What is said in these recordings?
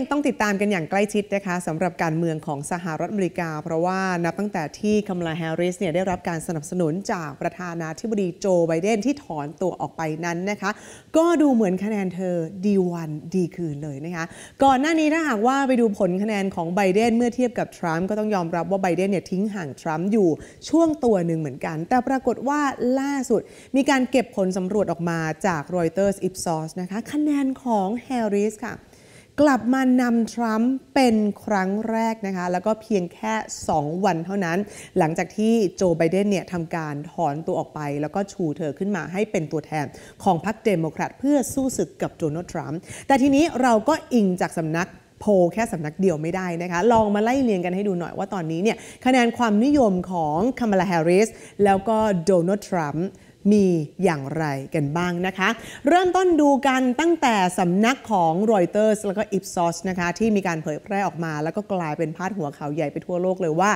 ยังต้องติดตามกันอย่างใกล้ชิดนะคะสำหรับการเมืองของสหรัฐอเมริกา เพราะว่านับตั้งแต่ที่คัมลาแฮร์ริสเนี่ยได้รับการสนับสนุนจากประธานาธิบดีโจไบเดนที่ถอนตัวออกไปนั้นนะคะ ก็ดูเหมือนคะแนนเธอดีวันดีคืนเลยนะคะก่อนหน้านี้ถ้าหากว่าไปดูผลคะแนนของไบเดนเมื่อเทียบกับทรัมป์ก็ต้องยอมรับว่าไบเดนเนี่ยทิ้งห่างทรัมป์อยู่ช่วงตัวหนึ่งเหมือนกัน แต่ปรากฏว่าล่าสุดมีการเก็บผลสำรวจออกมาจากรอยเตอร์สอิปซอสนะคะคะแนนของแฮร์ริสค่ะกลับมานำทรัมป์เป็นครั้งแรกนะคะแล้วก็เพียงแค่ 2 วันเท่านั้น หลังจากที่โจไบเดนเนี่ยทำการถอนตัวออกไป แล้วก็ชูเธอขึ้นมาให้เป็นตัวแทนของพรรคเดโมแครตเพื่อสู้ศึกกับโดนัลด์ทรัมป์แต่ทีนี้เราก็อิงจากสำนักโพแค่สำนักเดียวไม่ได้นะคะลองมาไล่เรียงกันให้ดูหน่อยว่าตอนนี้เนี่ยคะแนนความนิยมของคามลาแฮริสแล้วก็โดนัลด์ทรัมป์มีอย่างไรกันบ้างนะคะ เริ่มต้นดูกันตั้งแต่สำนักของรอยเตอร์สแล้วก็อิปซอสนะคะที่มีการเผยแพร่ออกมาแล้วก็กลายเป็นพาดหัวข่าวใหญ่ไปทั่วโลกเลยว่า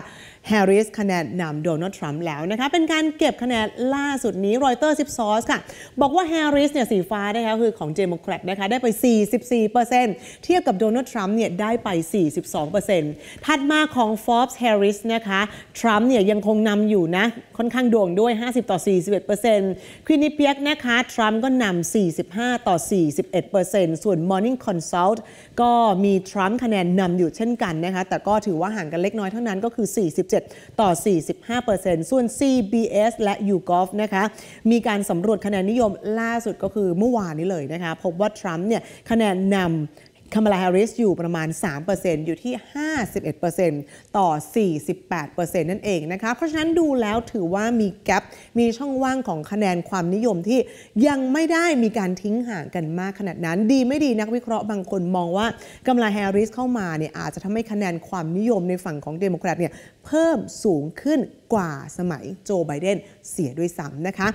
แฮร์ริสคะแนนนำโดนัลด์ทรัมป์แล้วนะคะ เป็นการเก็บคะแนนล่าสุดนี้รอยเตอร์ซิฟซอสค่ะ บอกว่าแฮร์ริสเนี่ยสีฟ้านะคะคือของเจมแครดนะคะได้ไป 44%เทียบกับโดนัลด์ทรัมป์เนี่ยได้ไป 42%ถัดมาของ Forbes Harris นะคะทรัมป์เนี่ยยังคงนำอยู่นะค่อนข้างโด่งด้วย 50 ต่อ 41%ควินิเปียกนะคะทรัมป์ก็นำ 45 ต่อ 41เเปอร์์ซ็นตส่วน Morning Consult ก็มีทรัมป์คะแนนนำอยู่เช่นกันนะคะ แต่ก็ถือว่าห่างกันเล็กน้อยเท่านั้นก็คือ 47 ต่อ 45เเปอร์์ซ็นตส่วน CBS และ YouGov นะคะ มีการสำรวจคะแนนนิยมล่าสุดก็คือเมื่อวานนี้เลยนะคะพบว่าทรัมป์เนี่ยคะแนนนำคามาลาแฮริสอยู่ประมาณ 3%อยู่ที่ 51%ต่อ 48%นั่นเองนะคะเพราะฉะนั้นดูแล้วถือว่ามีแกลบมีช่องว่างของคะแนนความนิยมที่ยังไม่ได้มีการทิ้งห่างกันมากขนาดนั้น ดีไม่ดีนักวิเคราะห์บางคนมองว่าคามาลาแฮริสเข้ามาเนี่ยอาจจะทำให้คะแนนความนิยมในฝั่งของเดโมแครตเนี่ยเพิ่มสูงขึ้นกว่าสมัยโจไบเดนเสียด้วยซ้ำนะคะ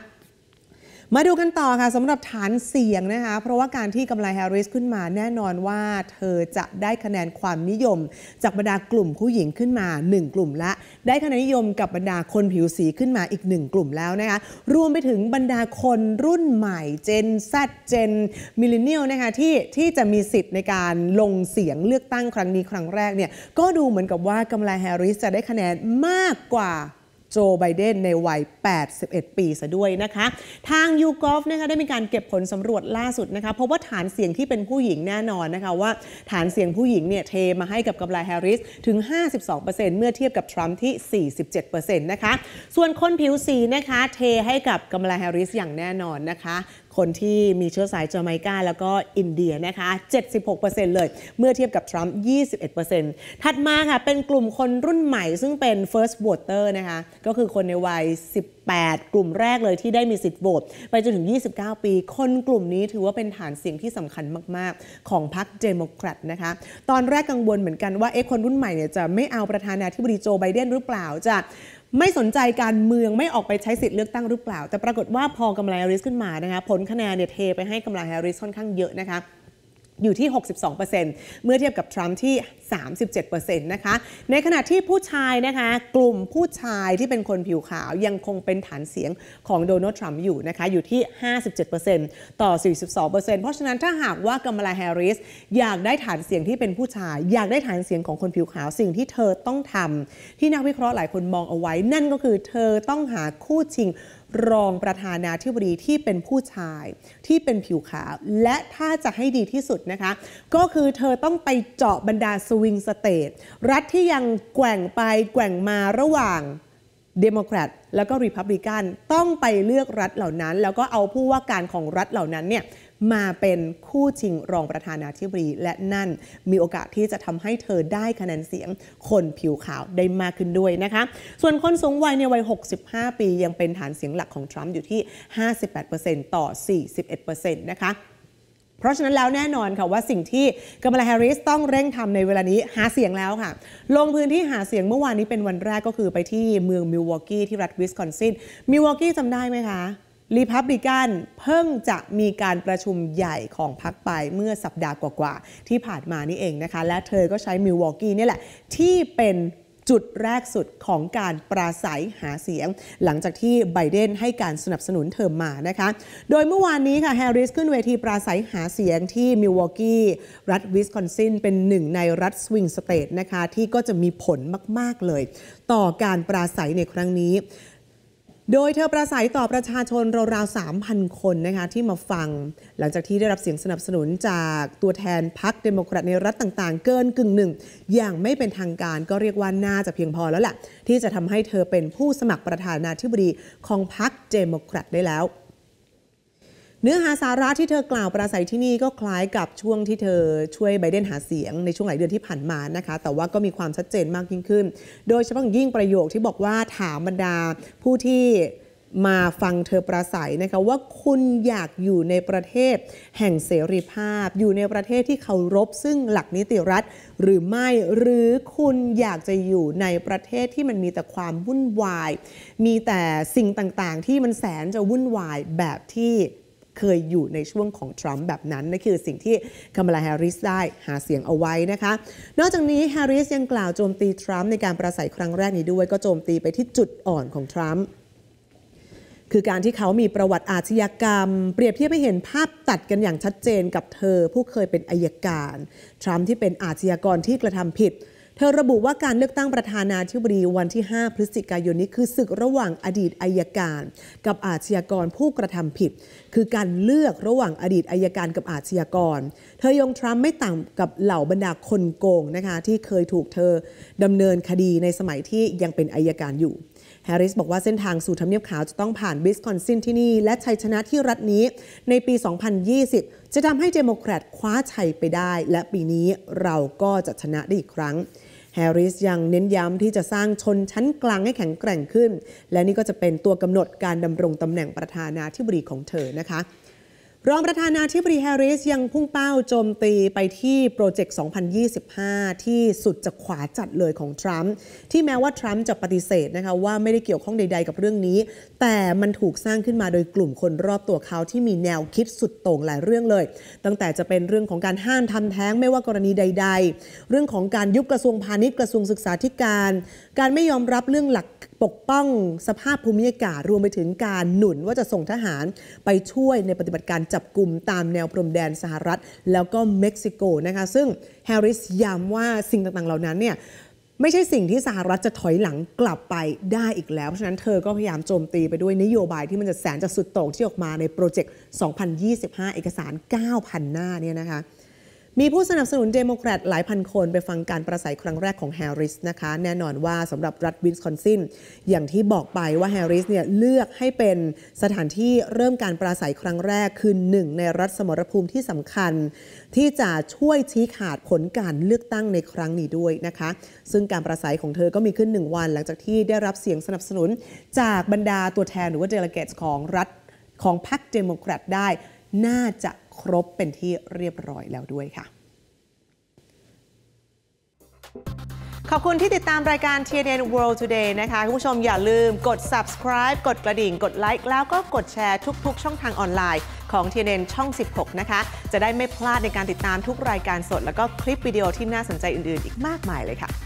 มาดูกันต่อค่ะสำหรับฐานเสียงนะคะเพราะว่าการที่กำไรแฮร์ริสขึ้นมาแน่นอนว่าเธอจะได้คะแนนความนิยม จากบรรดากลุ่มผู้หญิงขึ้นมา 1 กลุ่มละได้คะแนนนิยมกับบรรดาคนผิวสีขึ้นมาอีก 1 กลุ่มแล้วนะคะรวมไปถึงบรรดาคนรุ่นใหม่ เจนซซดเจนมิลเลนเนียลนะคะที่ที่จะมีสิทธิ์ในการลงเสียงเลือกตั้งครั้งนี้ครั้งแรกเนี่ยก็ดูเหมือนกับว่ากำไรแฮร์ริสจะได้คะแนนมากกว่าโจไบเดนในวัย 81 ปีซะด้วยนะคะ ทางยูกอฟนะคะได้มีการเก็บผลสำรวจล่าสุดนะคะเพราะว่าฐานเสียงที่เป็นผู้หญิงแน่นอนนะคะ ว่าฐานเสียงผู้หญิงเนี่ยเทมาให้กับกัำลาแฮร์ริสถึง 52%เมื่อเทียบกับทรัมป์ที่ 47%นะคะส่วนคนผิวสีนะคะ เทให้กับกัำลาแฮร์ริสอย่างแน่นอนนะคะคนที่มีเชื้อสายจาไมกาแล้วก็อินเดียนะคะ 76%เลย เมื่อเทียบกับทรัมป์ 21%ถัดมาค่ะ เป็นกลุ่มคนรุ่นใหม่ซึ่งเป็น first voter นะคะ ก็คือคนในวัย 18 กลุ่มแรกเลยที่ได้มีสิทธิ์โหวตไปจนถึง 29 ปี คนกลุ่มนี้ถือว่าเป็นฐานเสียงที่สำคัญมาก ๆ ของพรรคเดโมแครตนะคะ ตอนแรกกังวลเหมือนกันว่าเอ๊ะคนรุ่นใหม่เนี่ยจะไม่เอาประธานาธิบดีโจ ไบเดนหรือเปล่าจะไม่สนใจการเมืองไม่ออกไปใช้สิทธิ์เลือกตั้งหรือเปล่า แต่ปรากฏว่าพอกำังแฮร์ริสขึ้นมานะคะผลคะแนนเนี่ยเทไปให้กำังแฮร์ริสค่อนข้างเยอะนะคะอยู่ที่ 62%เมื่อเทียบกับทรัมป์ที่37%นะคะ ในขณะที่ผู้ชายนะคะกลุ่มผู้ชายที่เป็นคนผิวขาวยังคงเป็นฐานเสียงของโดนัลด์ทรัมป์อยู่นะคะอยู่ที่ 57%ต่อ 42%เพราะฉะนั้นถ้าหากว่ากัมลาแฮร์ริสอยากได้ฐานเสียงที่เป็นผู้ชาย อยากได้ฐานเสียงของคนผิวขาวสิ่งที่เธอต้องทำที่นักวิเคราะห์หลายคนมองเอาไว้นั่นก็คือเธอต้องหาคู่ชิงรองประธานาธิบดีที่เป็นผู้ชายที่เป็นผิวขาว และถ้าจะให้ดีที่สุดนะคะก็คือเธอต้องไปเจาะบรรดาสวิงสเตทรัฐที่ยังแกว่งไปแกว่งมาระหว่างเดโมแครตแล้วก็รีพับลิกันต้องไปเลือกรัฐเหล่านั้น แล้วก็เอาผู้ว่าการของรัฐเหล่านั้นเนี่ยมาเป็นคู่ชิงรองประธานาธิบดีและนั่นมีโอกาสที่จะทำให้เธอได้คะแนนเสียงคนผิวขาวได้มากขึ้นด้วยนะคะส่วนคนสูงวัยในวัย 65 ปียังเป็นฐานเสียงหลักของทรัมป์อยู่ที่ 58%ต่อ 41%นะคะเพราะฉะนั้นแล้วแน่นอนค่ะว่าสิ่งที่กัมลาแฮร์ริสต้องเร่งทำในเวลานี้หาเสียงแล้วค่ะ ลงพื้นที่หาเสียงเมื่อวานนี้เป็นวันแรกก็คือไปที่เมืองมิลวอกกี้ที่รัฐวิสคอนซินมิลวอกกี้จำได้ไหมคะรีพับลิกันเพิ่งจะมีการประชุมใหญ่ของพรรคไปเมื่อสัปดาห์กว่า ๆ ที่ผ่านมานี่เองนะคะ และเธอก็ใช้มิลวอกกี้นี่แหละที่เป็นจุดแรกสุดของการปราศัยหาเสียง หลังจากที่ไบเดนให้การสนับสนุนเธอมานะคะ โดยเมื่อวานนี้ค่ะแฮร์ริสขึ้นเวทีปราศัยหาเสียงที่มิลวอกกี้รัฐวิสคอนซินเป็นหนึ่งในรัฐสวิงสเตทนะคะที่ก็จะมีผลมาก ๆ เลย ต่อการปราศัยในครั้งนี้โดยเธอประสัยต่อประชาชนราวๆ3,000 คนนะคะที่มาฟัง หลังจากที่ได้รับเสียงสนับสนุนจากตัวแทนพรรคเดโมแครตในรัฐต่างๆ เกินกึ่งหนึ่ง อย่างไม่เป็นทางการก็เรียกว่าน่าจะเพียงพอแล้วแหละที่จะทำให้เธอเป็นผู้สมัครประธานาธิบดีของพรรคเดโมแครตได้แล้วเนื้อหาสาระที่เธอกล่าวปราศัยที่นี่ก็คล้ายกับช่วงที่เธอช่วยไบเดนหาเสียง ในช่วงหลายเดือนที่ผ่านมานะคะ แต่ว่าก็มีความชัดเจนมากยิ่งขึ้น โดยเฉพาะยิ่งประโยคที่บอกว่าถามบรรดา ผู้ที่มาฟังเธอประสัยนะคะว่าคุณอยากอยู่ในประเทศแห่งเสรีภาพอยู่ในประเทศที่เคารพซึ่งหลักนิติรัฐหรือไม่หรือคุณอยากจะอยู่ในประเทศที่มันมีแต่ความวุ่นวายมีแต่สิ่งต่าง ๆ ที่มันแสนจะวุ่นวายแบบที่เคยอยู่ในช่วงของทรัมป์แบบนั้นนั่นคือสิ่งที่คามาลาแฮร์ริสได้หาเสียงเอาไว้นะคะ นอกจากนี้แฮร์ริสยังกล่าวโจมตีทรัมป์ในการประสัยครั้งแรกนี้ด้วย ก็โจมตีไปที่จุดอ่อนของทรัมป์คือการที่เขามีประวัติอาชญากรรม เปรียบเทียบให้เห็นภาพตัดกันอย่างชัดเจนกับเธอผู้เคยเป็นอายการทรัมป์ที่เป็นอาชญากรที่กระทำผิดเธอระบุว่าการเลือกตั้งประธานาธิบดีวันที่ 5 พฤศจิกายนนี้คือศึกระหว่างอดีตอายการ กับอาชญากรผู้กระทำผิด คือการเลือกระหว่างอดีตอายการกับอาชญากร เธอยงทรัมป์ไม่ต่างกับเหล่าบรรดาคนโกงนะคะที่เคยถูกเธอดำเนินคดีในสมัยที่ยังเป็นอายการอยู่แฮร์ริสบอกว่าเส้นทางสู่ทำเนียบขาวจะต้องผ่านวิสคอนซินที่นี่ และชัยชนะที่รัฐนี้ในปี 2020 จะทำให้เดโมแครตคว้าชัยไปได้ และปีนี้เราก็จะชนะได้อีกครั้งแฮร์ริสยังเน้นย้ำที่จะสร้างชนชั้นกลางให้แข็งแกร่งขึ้น และนี่ก็จะเป็นตัวกำหนดการดำรงตำแหน่งประธานาธิบดีของเธอนะคะรองประธานาธิบดีแฮร์ริสยังพุ่งเป้าโจมตีไปที่โปรเจกต์ 2025 ที่สุดจะขวาจัดเลยของทรัมป์ที่แม้ว่าทรัมป์จะปฏิเสธนะคะว่าไม่ได้เกี่ยวข้องใดๆ กับเรื่องนี้ แต่มันถูกสร้างขึ้นมาโดยกลุ่มคนรอบตัวเขาที่มีแนวคิดสุดโต่งหลายเรื่องเลย ตั้งแต่จะเป็นเรื่องของการห้ามทำแท้งไม่ว่ากรณีใดๆ เรื่องของการยุบกระทรวงพาณิชย์กระทรวงศึกษาธิการ การไม่ยอมรับเรื่องหลักปกป้องสภาพภูมิอากาศรวมไปถึงการหนุนว่าจะส่งทหารไปช่วยในปฏิบัติการจับกลุ่มตามแนวพรมแดนสหรัฐ แล้วก็เม็กซิโกนะคะ ซึ่งแฮร์ริสย้ำว่าสิ่งต่างๆเหล่านั้นเนี่ยไม่ใช่สิ่งที่สหรัฐจะถอยหลังกลับไปได้อีกแล้ว เพราะฉะนั้นเธอก็พยายามโจมตีไปด้วยนโยบายที่มันจะแสนจะสุดโต่งที่ออกมาในโปรเจกต์ 2025 เอกสาร 9,000 หน้าเนี่ยนะคะมีผู้สนับสนุนเดโมแครตหลายพันคน ไปฟังการประสัยครั้งแรกของแฮร์ริสนะคะ แน่นอนว่าสำหรับรัฐวิสคอนซินอย่างที่บอกไปว่าแฮร์ริสเนี่ยเลือกให้เป็นสถานที่เริ่มการประสัยครั้งแรกคือหนึ่ง ในรัฐสมรภูมิที่สำคัญ ที่จะช่วยชี้ขาดผลการเลือกตั้งในครั้งนี้ด้วยนะคะซึ่งการประสัยของเธอก็มีขึ้นหนึ่งวัน หลังจากที่ได้รับเสียงสนับสนุน จากบรรดาตัวแทนหรือว่าเดลเกตของรัฐของพรรคเดโมแครตได้น่าจะครบเป็นที่เรียบร้อยแล้วด้วยค่ะ ขอบคุณที่ติดตามรายการ TNN World Today นะคะ คุณผู้ชมอย่าลืมกด subscribe กดกระดิ่ง กดไลค์แล้วก็กดแชร์ ทุก ๆ ช่องทางออนไลน์ของ TNN ช่อง 16 นะคะ จะได้ไม่พลาดในการติดตามทุกรายการสดแล้วก็คลิปวิดีโอที่น่าสนใจอื่นๆ อีกมากมายเลยค่ะ